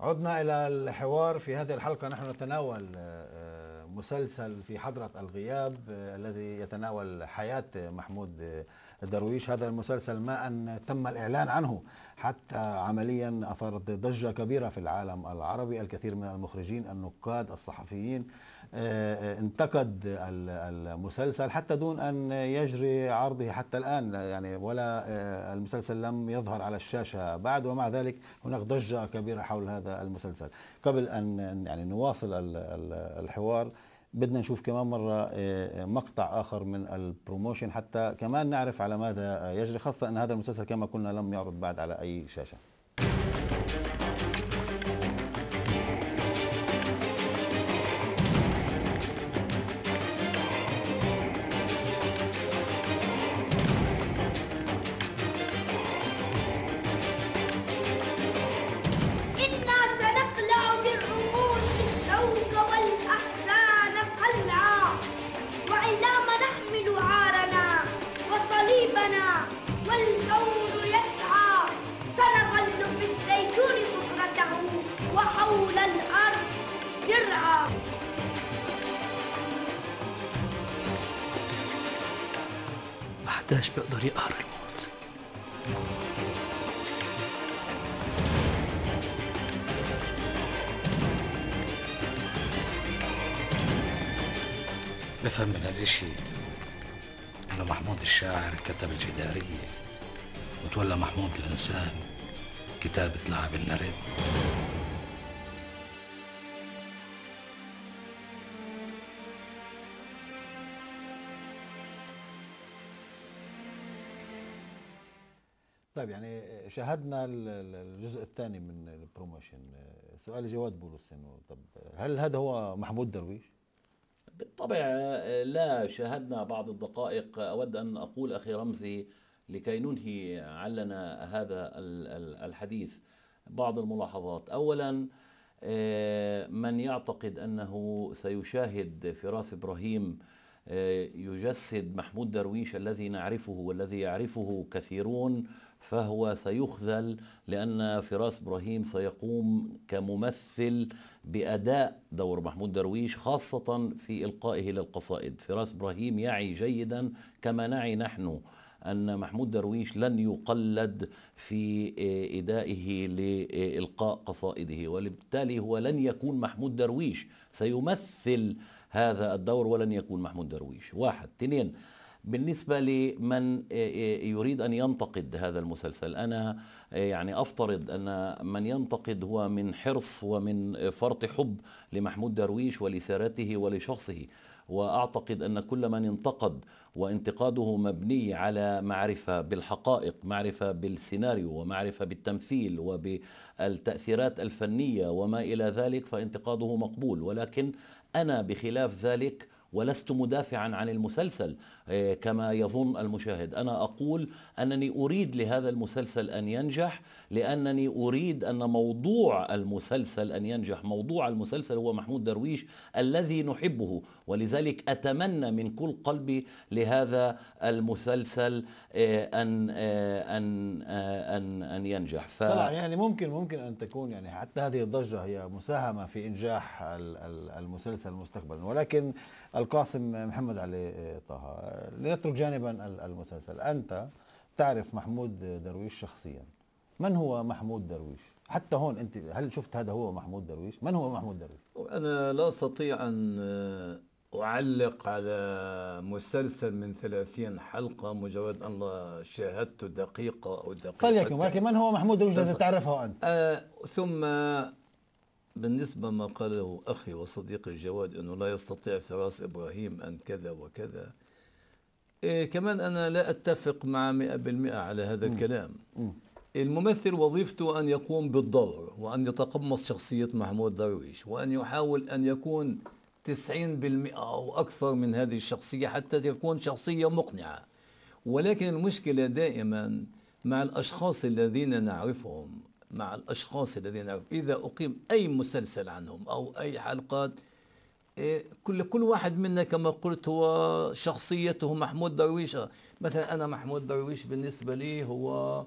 عدنا إلى الحوار في هذه الحلقة نحن نتناول آه، آه، مسلسل في حضرة الغياب آه، الذي يتناول حياة محمود درويش هذا المسلسل ما أن تم الإعلان عنه حتى عمليا أثارت ضجة كبيرة في العالم العربي الكثير من المخرجين النقاد الصحفيين آه، انتقد المسلسل حتى دون أن يجري عرضه حتى الآن يعني ولا آه، المسلسل لم يظهر على الشاشة بعد ومع ذلك هناك ضجة كبيرة حول هذا المسلسل قبل أن يعني نواصل الحوار بدنا نشوف كمان مرة آه، مقطع آخر من البروموشن حتى كمان نعرف على ماذا يجري خاصة أن هذا المسلسل كما قلنا لم يعرض بعد على أي شاشة قداش بيقدر يقهر الموت بفهم من هالإشي إنه محمود الشاعر كتب الجدارية وتولى محمود الإنسان كتابة لعب النرد طيب يعني شاهدنا الجزء الثاني من البروموشن سؤال جواد بولس انه طب هل هذا هو محمود درويش؟ بالطبع لا شاهدنا بعض الدقائق اود ان اقول اخي رمزي لكي ننهي علنا هذا الحديث بعض الملاحظات اولا آه، من يعتقد انه سيشاهد فراس ابراهيم يجسد محمود درويش الذي نعرفه والذي يعرفه كثيرون فهو سيخذل لأن فراس إبراهيم سيقوم كممثل بأداء دور محمود درويش خاصة في إلقائه للقصائد فراس إبراهيم يعي جيدا كما نعي نحن أن محمود درويش لن يقلد في إدائه لإلقاء قصائده وبالتالي هو لن يكون محمود درويش سيمثل هذا الدور ولن يكون محمود درويش واحد اثنين بالنسبة لمن آه، آه، يريد أن ينتقد هذا المسلسل أنا آه، يعني أفترض أن من ينتقد هو من حرص ومن فرط حب لمحمود درويش ولسيرته ولشخصه واعتقد ان كل من انتقد وانتقاده مبني على معرفه بالحقائق، معرفه بالسيناريو ومعرفه بالتمثيل وبالتاثيرات الفنيه وما الى ذلك فانتقاده مقبول، ولكن انا بخلاف ذلك ولست مدافعا عن المسلسل آه، كما يظن المشاهد انا اقول انني اريد لهذا المسلسل ان ينجح لانني اريد ان موضوع المسلسل ان ينجح موضوع المسلسل هو محمود درويش الذي نحبه ولذلك اتمنى من كل قلبي لهذا المسلسل آه، ان آه، ان ان ان ينجح ف... طبعا يعني ممكن ممكن ان تكون يعني حتى هذه الضجه هي مساهمه في انجاح المسلسل مستقبلا ولكن القاسم محمد علي آه، طه لنترك جانبا المسلسل أنت تعرف محمود درويش شخصيا من هو محمود درويش؟ حتى هون أنت هل شفت هذا هو محمود درويش؟ من هو محمود درويش؟ أنا لا أستطيع أن آه، أعلق على مسلسل من 30 حلقة مجرد أن شاهدته دقيقة أو دقيقة فليكن ولكن من هو محمود درويش الذي تعرفه أنت؟ آه ثم بالنسبة ما قاله أخي وصديقي الجواد أنه لا يستطيع فراس إبراهيم أن كذا وكذا إيه كمان أنا لا أتفق مع 100% على هذا الكلام الممثل وظيفته أن يقوم بالدور وأن يتقمص شخصية محمود درويش وأن يحاول أن يكون 90% أو أكثر من هذه الشخصية حتى تكون شخصية مقنعة ولكن المشكلة دائما مع الأشخاص الذين نعرفهم مع الأشخاص الذين إذا أقيم أي مسلسل عنهم أو أي حلقات إيه، كل كل واحد منا كما قلت هو شخصيته محمود درويش مثلا أنا محمود درويش بالنسبة لي هو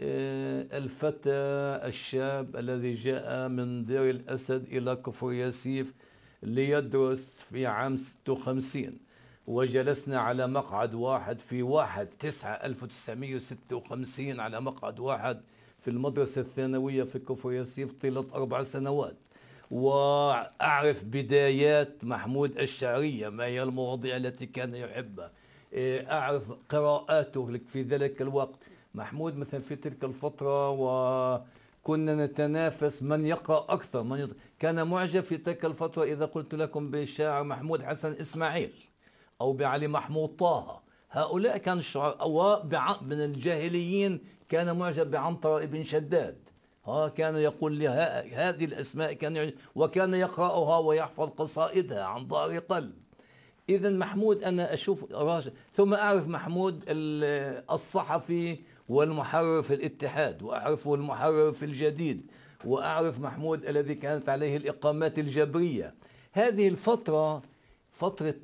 إيه، الفتى الشاب الذي جاء من دير الأسد إلى كفر ياسيف ليدرس في عام 56 وجلسنا على مقعد واحد في واحد تسعة ألف وستة وخمسين على مقعد واحد في المدرسة الثانوية في كفر ياسيف طيلة أربع سنوات وأعرف بدايات محمود الشعرية ما هي المواضيع التي كان يحبها إيه، أعرف قراءاته في ذلك الوقت محمود مثلا في تلك الفترة وكنا نتنافس من يقرأ أكثر من يط... كان معجب في تلك الفترة إذا قلت لكم بالشاعر محمود حسن إسماعيل أو بعلي محمود طه هؤلاء كان الشعراء أو من الجاهليين كان معجب بعنطر بن شداد ها كان يقول لها هذه الأسماء كان وكان يقرأها ويحفظ قصائدها عن ظهر قلب إذا محمود أنا أشوف راشد ثم أعرف محمود الصحفي والمحرر في الاتحاد وأعرفه المحرر في الجديد وأعرف محمود الذي كانت عليه الإقامات الجبرية هذه الفترة فترة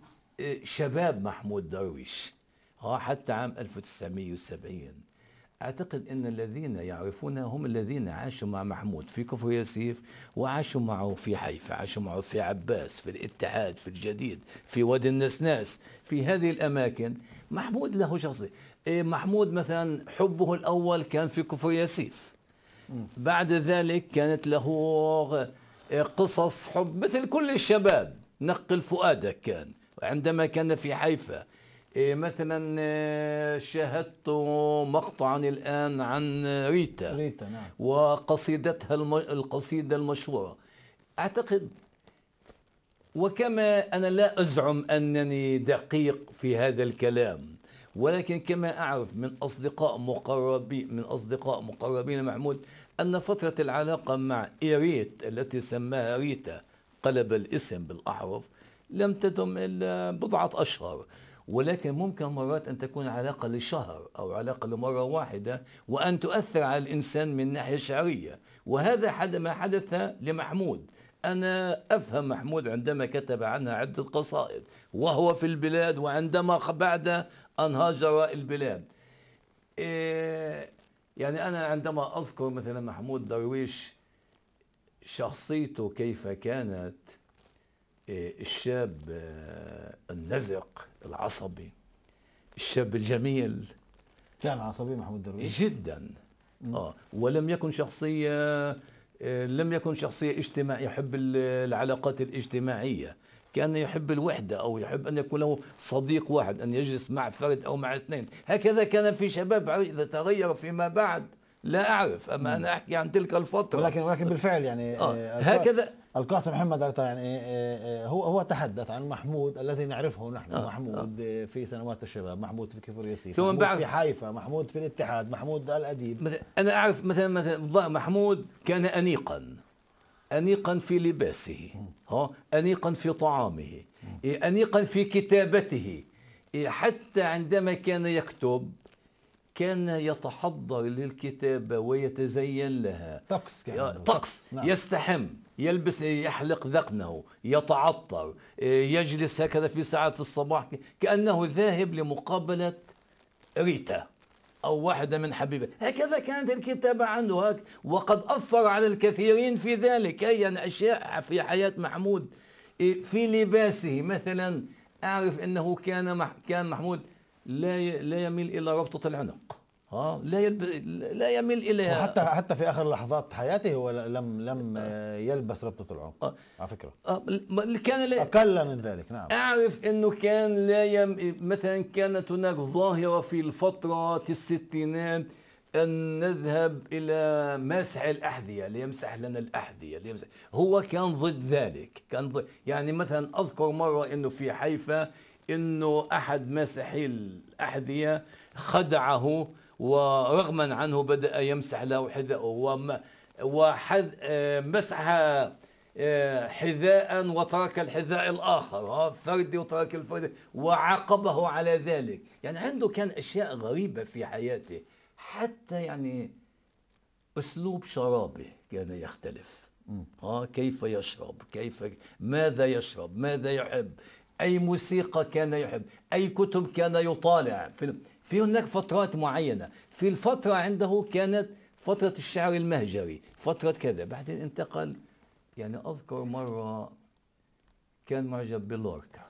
آه، شباب محمود درويش حتى عام 1970 أعتقد أن الذين يعرفون هم الذين عاشوا مع محمود في كفر ياسيف وعاشوا معه في حيفا عاشوا معه في عباس في الاتحاد في الجديد في وادي النسناس في هذه الأماكن محمود له شخصية محمود مثلا حبه الأول كان في كفر ياسيف بعد ذلك كانت له إيه، قصص حب مثل كل الشباب نقل فؤادك كان عندما كان في حيفا إيه، مثلا إيه، شاهدت مقطعا الآن عن ريتا ريتا نعم وقصيدتها القصيدة المشهورة أعتقد وكما أنا لا أزعم أنني دقيق في هذا الكلام ولكن كما أعرف من أصدقاء مقربين من أصدقاء مقربين محمود أن فترة العلاقة مع إيريت التي سماها ريتا قلب الاسم بالأحرف لم تدم إلا بضعة أشهر ولكن ممكن مرات أن تكون علاقة لشهر أو علاقة لمرة واحدة وأن تؤثر على الإنسان من ناحية شعرية وهذا حد ما حدث لمحمود أنا أفهم محمود عندما كتب عنها عدة قصائد وهو في البلاد وعندما بعد أن هاجر البلاد إيه، يعني أنا عندما أذكر مثلا محمود درويش شخصيته كيف كانت الشاب النزق العصبي الشاب الجميل كان عصبي محمود درويش جدا اه ولم يكن شخصيه آه، لم يكن شخصيه اجتماعيه يحب العلاقات الاجتماعيه كان يحب الوحده او يحب ان يكون له صديق واحد ان يجلس مع فرد او مع اثنين هكذا كان في شباب اذا تغير فيما بعد لا اعرف اما انا احكي عن تلك الفتره ولكن ولكن بالفعل يعني آه, آه، هكذا القاسم محمد يعني آه، آه، هو هو تحدث عن محمود الذي نعرفه نحن آه محمود آه في سنوات الشباب محمود في كفر ياسين محمود بعرف في حيفا محمود في الاتحاد محمود الاديب انا اعرف مثلا مثلا محمود كان انيقا انيقا في لباسه ها انيقا في طعامه إيه، انيقا في كتابته إيه، حتى عندما كان يكتب كان يتحضر للكتابة ويتزين لها طقس كان طقس نعم. يستحم يلبس يحلق ذقنه يتعطر آه، يجلس هكذا في ساعات الصباح كأنه ذاهب لمقابلة ريتا أو واحدة من حبيبه هكذا كانت الكتابة عنه هك وقد أثر على الكثيرين في ذلك أي أشياء في حياة محمود آه، في لباسه مثلا أعرف أنه كان كان محمود لا لا يميل الى ربطه العنق ها لا لا يميل الى وحتى حتى في اخر لحظات حياته هو لم لم يلبس ربطه العنق آه. على فكره آه، كان لا اقل من ذلك نعم اعرف انه كان لا يم... مثلا كانت هناك ظاهره في الفتره الستينات أن نذهب إلى مسح الأحذية ليمسح لنا الأحذية ليمسح هو كان ضد ذلك كان ضد يعني مثلا أذكر مرة أنه في حيفا انه احد ماسحي الاحذيه خدعه ورغما عنه بدا يمسح له حذاءه ومسح مسح آه، حذاء وترك الحذاء الاخر آه، فردي وترك الفردي وعاقبه على ذلك يعني عنده كان اشياء غريبه في حياته حتى يعني اسلوب شرابه كان يختلف ها آه، كيف يشرب كيف ماذا يشرب ماذا يحب أي موسيقى كان يحب أي كتب كان يطالع في, في هناك فترات معينة في الفترة عنده كانت فترة الشعر المهجري فترة كذا بعدين انتقل يعني أذكر مرة كان معجب بلوركا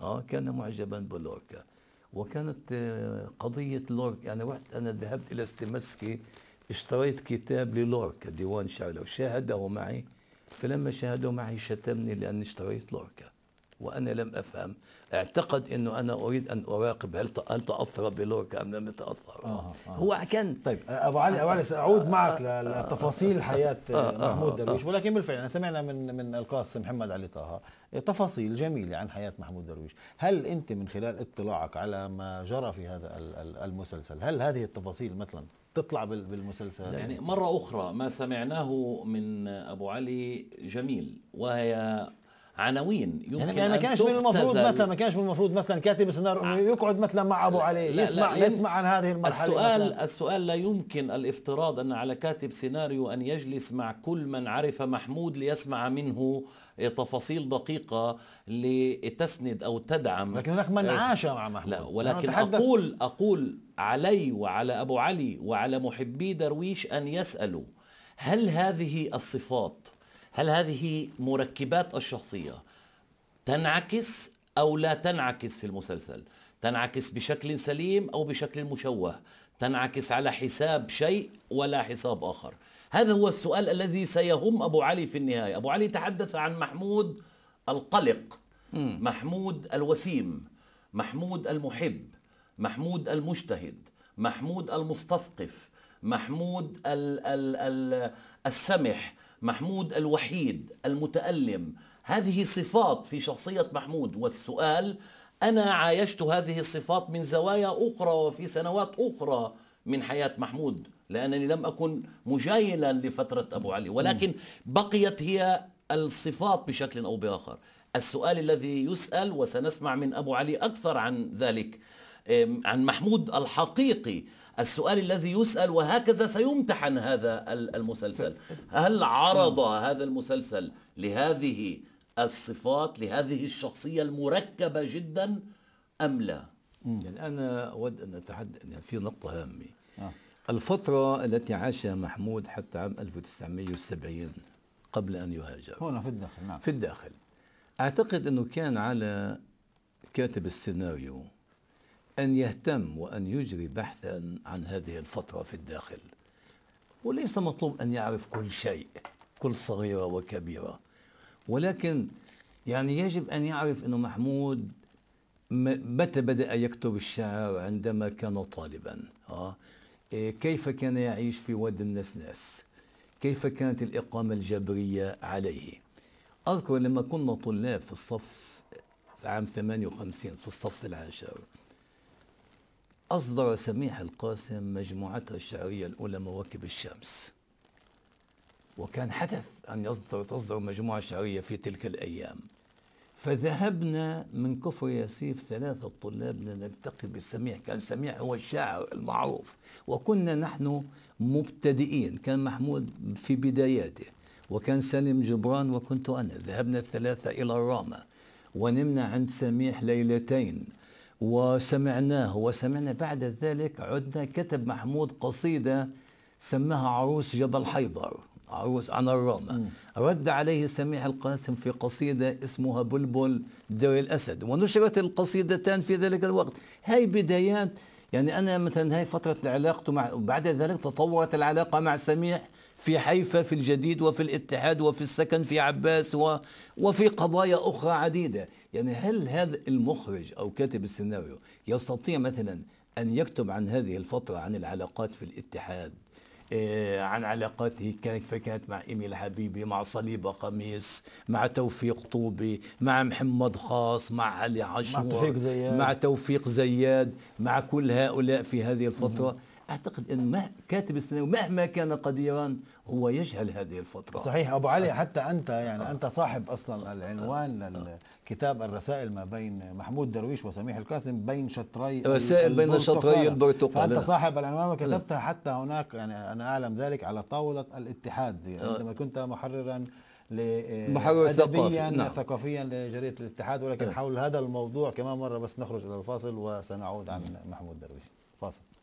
اه كان معجبا بلوركا وكانت آه، قضية لوركا يعني رحت أنا ذهبت إلى ستيمسكي اشتريت كتاب للوركا ديوان شعر شاهده معي فلما شاهده معي شتمني لأني اشتريت لوركا وأنا لم أفهم اعتقد أنه أنا أريد أن أراقب هل هل تأثر بلوركا أم لم يتأثر آه آه. هو كان طيب أبو علي أبو علي سأعود آه معك آه, آه، لتفاصيل آه،, آه حياة آه, آه، محمود درويش ولكن بالفعل سمعنا من من القاسم محمد علي طه تفاصيل جميلة عن حياة محمود درويش هل أنت من خلال اطلاعك على ما جرى في هذا المسلسل هل هذه التفاصيل مثلا تطلع بالمسلسل يعني مرة أخرى ما سمعناه من أبو علي جميل وهي عناوين يعني يمكن يعني, يعني ما كانش من المفروض مثلا ما كانش من المفروض مثلا كاتب السيناريو آه. يقعد مثلا مع ابو علي لا يسمع لا يسمع عن هذه المرحله السؤال مثلاً. السؤال لا يمكن الافتراض ان على كاتب سيناريو ان يجلس مع كل من عرف محمود ليسمع منه تفاصيل دقيقة لتسند أو تدعم لكن هناك من آه، عاش مع محمود لا ولكن أقول أقول علي وعلى أبو علي وعلى محبي درويش أن يسألوا هل هذه الصفات هل هذه مركبات الشخصيه تنعكس او لا تنعكس في المسلسل تنعكس بشكل سليم او بشكل مشوه تنعكس على حساب شيء ولا حساب اخر هذا هو السؤال الذي سيهم ابو علي في النهايه ابو علي تحدث عن محمود القلق محمود الوسيم محمود المحب محمود المجتهد محمود المستثقف محمود ال السمح محمود الوحيد المتألم هذه صفات في شخصية محمود والسؤال أنا عايشت هذه الصفات من زوايا أخرى وفي سنوات أخرى من حياة محمود لأنني لم أكن مجايلا لفترة أبو علي ولكن بقيت هي الصفات بشكل أو بآخر السؤال الذي يسأل وسنسمع من أبو علي أكثر عن ذلك عن محمود الحقيقي السؤال الذي يسأل وهكذا سيمتحن هذا المسلسل هل عرض هذا المسلسل لهذه الصفات لهذه الشخصية المركبة جدا أم لا يعني أنا أود أن أتحدث يعني في نقطة هامة آه. الفترة التي عاشها محمود حتى عام 1970 قبل أن يهاجر هنا في الداخل نعم في الداخل أعتقد أنه كان على كاتب السيناريو أن يهتم وأن يجري بحثا عن هذه الفترة في الداخل وليس مطلوب أن يعرف كل شيء كل صغيرة وكبيرة ولكن يعني يجب أن يعرف أنه محمود متى بدأ يكتب الشعر عندما كان طالبا آه إيه، كيف كان يعيش في واد النسناس كيف كانت الإقامة الجبرية عليه أذكر لما كنا طلاب في الصف في عام 58 في الصف العاشر أصدر سميح القاسم مجموعته الشعرية الأولى مواكب الشمس وكان حدث أن يصدر تصدر مجموعة شعرية في تلك الأيام فذهبنا من كفر ياسيف ثلاثة طلاب لنلتقي بسميح كان سميح هو الشاعر المعروف وكنا نحن مبتدئين كان محمود في بداياته وكان سالم جبران وكنت أنا ذهبنا الثلاثة إلى الرامة ونمنا عند سميح ليلتين وسمعناه وسمعنا بعد ذلك عدنا كتب محمود قصيدة سماها عروس جبل حيدر عروس عن الرامة رد عليه سميح القاسم في قصيدة اسمها بلبل دير الأسد ونشرت القصيدتان في ذلك الوقت هاي بدايات يعني أنا مثلا هاي فترة علاقته مع بعد ذلك تطورت العلاقة مع سميح في حيفا في الجديد وفي الاتحاد وفي السكن في عباس و... وفي قضايا أخرى عديدة يعني هل هذا المخرج أو كاتب السيناريو يستطيع مثلا أن يكتب عن هذه الفترة عن العلاقات في الاتحاد آه، عن علاقاته كانت مع إيميل حبيبي مع صليبة قميص مع توفيق طوبي مع محمد خاص مع علي عاشور مع توفيق زياد مع توفيق زياد مع كل هؤلاء في هذه الفترة مم. اعتقد ان كاتب السيناريو مهما كان قديرا هو يجهل هذه الفتره صحيح ابو علي حتى انت يعني انت صاحب اصلا العنوان آه. كتاب الرسائل ما بين محمود درويش وسميح القاسم بين شطري رسائل بين شطري البرتقال انت صاحب العنوان وكتبتها أه. حتى هناك يعني انا اعلم ذلك على طاوله الاتحاد يعني أه. عندما كنت محررا محرر ثقافيا نعم. ثقافيا لجريده الاتحاد ولكن أه. حول هذا الموضوع كمان مره بس نخرج الى الفاصل وسنعود عن محمود درويش فاصل